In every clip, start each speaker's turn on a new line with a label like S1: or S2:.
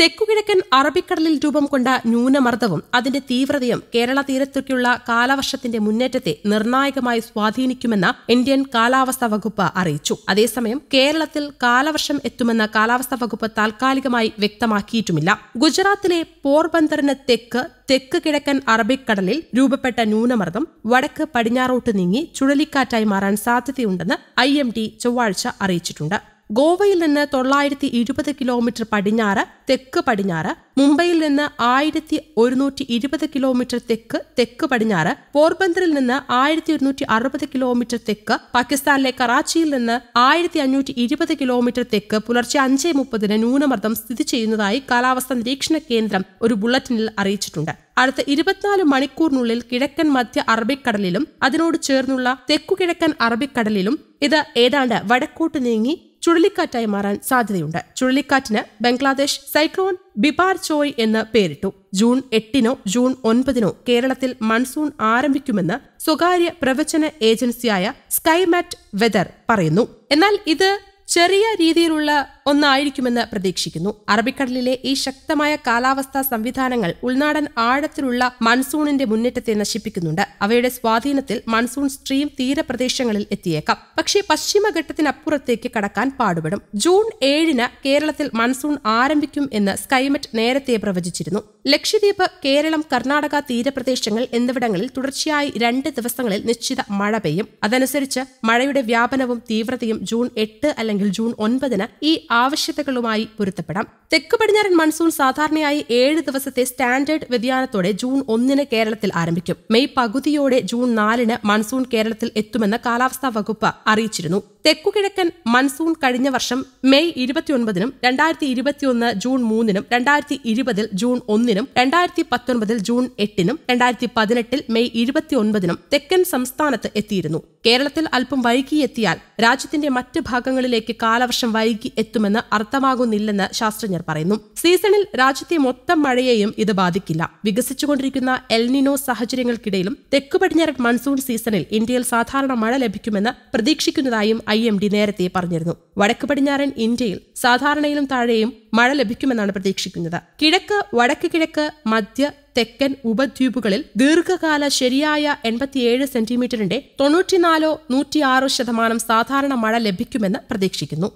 S1: തെക്കുകിഴക്കൻ അറബിക്കടലിൽ രൂപം കൊണ്ട ന്യൂനമർദ്ദവും അതിന്റെ തീവ്രതയും കേരള തീരത്തേക്കുള്ള കാലവർഷത്തിന്റെ മുന്നേറ്റത്തെ നിർണായകമായി സ്വാധീനിക്കുമെന്ന് ഇന്ത്യൻ കാലാവസ്ഥാ വകുപ്പ് അറിയിച്ചു അതേസമയം കേരളത്തിൽ കാലവർഷം എത്തുമെന്ന് കാലാവസ്ഥാ വകുപ്പ് താൽക്കാലികമായി വ്യക്തമാക്കിയിട്ടുമില്ല ഗുജറാത്തിലെ പോർബന്ദറിന് തെക്ക് തെക്ക് കിഴക്കൻ അറബിക്കടലിൽ രൂപപ്പെട്ട ന്യൂനമർദ്ദം വടക്ക് പടിഞ്ഞാറോട്ട് നീങ്ങി ചുഴലിക്കാറ്റായി മാറാൻ സാധ്യതയുണ്ടെന്ന് ഐ എം ഡി ചൊവ്വാഴ്ച അറിയിച്ചിട്ടുണ്ട് ഗോവയിൽ നിന്ന് തൊള്ളായിരത്തി ഇരുപത് കിലോമീറ്റർ പടിഞ്ഞാറ് തെക്ക് പടിഞ്ഞാറ് മുംബൈയിൽ നിന്ന് ആയിരത്തി ഒരുന്നൂറ്റി ഇരുപത് കിലോമീറ്റർ തെക്ക് തെക്ക് പടിഞ്ഞാറ് പോർബന്ദറിൽ നിന്ന് ആയിരത്തി ഒരുന്നൂറ്റി അറുപത് കിലോമീറ്റർ തെക്ക് പാകിസ്ഥാനിലെ കറാച്ചിയിൽ നിന്ന് ആയിരത്തി അഞ്ഞൂറ്റി ഇരുപത് കിലോമീറ്റർ തെക്ക് പുലർച്ചെ അഞ്ച് മുപ്പതിന് ന്യൂനമർദ്ദം സ്ഥിതി ചെയ്യുന്നതായി കാലാവസ്ഥാ നിരീക്ഷണ കേന്ദ്രം ഒരു ബുള്ളറ്റിനിൽ അറിയിച്ചിട്ടുണ്ട് അടുത്ത ഇരുപത്തിനാല് മണിക്കൂറിനുള്ളിൽ കിഴക്കൻ മധ്യ അറബിക്കടലിലും അതിനോട് ചേർന്നുള്ള തെക്കു കിഴക്കൻ അറബിക്കടലിലും ഇത് ഏതാണ്ട് വടക്കോട്ട് നീങ്ങി ചുഴലിക്കാറ്റായി മാറാൻ സാധ്യതയുണ്ട് ചുഴലിക്കാറ്റിന് ബംഗ്ലാദേശ് സൈക്ലോൺ ബിപാർ ചോയ് എന്ന് പേരിട്ടു ജൂൺ എട്ടിനോ ജൂൺ ഒൻപതിനോ കേരളത്തിൽ മൺസൂൺ ആരംഭിക്കുമെന്ന് സ്വകാര്യ പ്രവചന ഏജൻസിയായ സ്കൈമാറ്റ് വെതർ പറയുന്നു എന്നാൽ ഇത് ചെറിയ രീതിയിലുള്ള ഒന്നായിരിക്കുമെന്ന് പ്രതീക്ഷിക്കുന്നു അറബിക്കടലിലെ ഈ ശക്തമായ കാലാവസ്ഥാ സംവിധാനങ്ങൾ ഉൾനാടൻ ആഴത്തിലുള്ള മൺസൂണിന്റെ മുന്നേറ്റത്തെ നശിപ്പിക്കുന്നുണ്ട് അവയുടെ സ്വാധീനത്തിൽ മൺസൂൺ സ്ട്രീം തീരപ്രദേശങ്ങളിൽ എത്തിയേക്കാം പക്ഷേ പശ്ചിമഘട്ടത്തിനപ്പുറത്തേക്ക് കടക്കാൻ പാടുപെടും ജൂൺ ഏഴിന് കേരളത്തിൽ മൺസൂൺ ആരംഭിക്കും എന്ന് സ്കൈമറ്റ് നേരത്തെ പ്രവചിച്ചിരുന്നു ലക്ഷദ്വീപ് കേരളം കർണാടക തീരപ്രദേശങ്ങൾ എന്നിവിടങ്ങളിൽ തുടർച്ചയായി രണ്ട് ദിവസങ്ങളിൽ നിശ്ചിത മഴ പെയ്യും അതനുസരിച്ച് മഴയുടെ വ്യാപനവും തീവ്രതയും ജൂൺ എട്ട് അല്ലെങ്കിൽ ജൂൺ ഒൻപതിന് ഈ ആവശ്യകതകളുമായി പൊരുത്തപ്പെടാം തെക്ക് പടിഞ്ഞാറൻ മൺസൂൺ സാധാരണയായി ഏഴ് ദിവസത്തെ സ്റ്റാൻഡേർഡ് വ്യതിയാനത്തോടെ ജൂൺ ഒന്നിന് കേരളത്തിൽ ആരംഭിക്കും മെയ് പകുതിയോടെ ജൂൺ നാലിന് മൺസൂൺ കേരളത്തിൽ എത്തുമെന്ന് കാലാവസ്ഥാ വകുപ്പ് അറിയിച്ചിരുന്നു തെക്കുകിഴക്കൻ മൺസൂൺ കഴിഞ്ഞ വർഷം മെയ് ഇരുപത്തിയൊൻപതിനും രണ്ടായിരത്തി ഇരുപത്തിയൊന്ന് ജൂൺ മൂന്നിനും രണ്ടായിരത്തി ഇരുപതിൽ ജൂൺ ഒന്നിനും രണ്ടായിരത്തി പത്തൊൻപതിൽ ജൂൺ എട്ടിനും രണ്ടായിരത്തി പതിനെട്ടിൽ മെയ് ഇരുപത്തിയൊൻപതിനും തെക്കൻ സംസ്ഥാനത്ത് എത്തിയിരുന്നു കേരളത്തിൽ അല്പം വൈകിയെത്തിയാൽ രാജ്യത്തിന്റെ മറ്റ് ഭാഗങ്ങളിലേക്ക് കാലവർഷം വൈകി എത്തുമെന്ന് അർത്ഥമാകുന്നില്ലെന്ന് ശാസ്ത്രജ്ഞർ പറയുന്നു സീസണിൽ രാജ്യത്തെ മൊത്തം മഴയെയും ഇത് ബാധിക്കില്ല വികസിച്ചുകൊണ്ടിരിക്കുന്ന എൽനിനോ സാഹചര്യങ്ങൾക്കിടയിലും തെക്ക് പടിഞ്ഞാറൻ മൺസൂൺ സീസണിൽ ഇന്ത്യയിൽ സാധാരണ മഴ ലഭിക്കുമെന്ന് പ്രതീക്ഷിക്കുന്നതായും ഐ എം ഡി നേരത്തെ പറഞ്ഞിരുന്നു വടക്ക് പടിഞ്ഞാറൻ ഇന്ത്യയിൽ സാധാരണയിലും താഴെയും മഴ ലഭിക്കുമെന്നാണ് പ്രതീക്ഷിക്കുന്നത് കിഴക്ക് വടക്ക് കിഴക്ക് മധ്യ തെക്കൻ ഉപദ്വീപുകളിൽ ദീർഘകാല ശരിയായ എൺപത്തിയേഴ് സെന്റിമീറ്ററിന്റെ തൊണ്ണൂറ്റിനാലോ നൂറ്റിയാറോ ശതമാനം സാധാരണ മഴ ലഭിക്കുമെന്ന് പ്രതീക്ഷിക്കുന്നു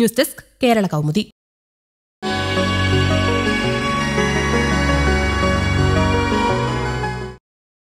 S1: ന്യൂസ് ഡെസ്ക് കേരള കൗമുദി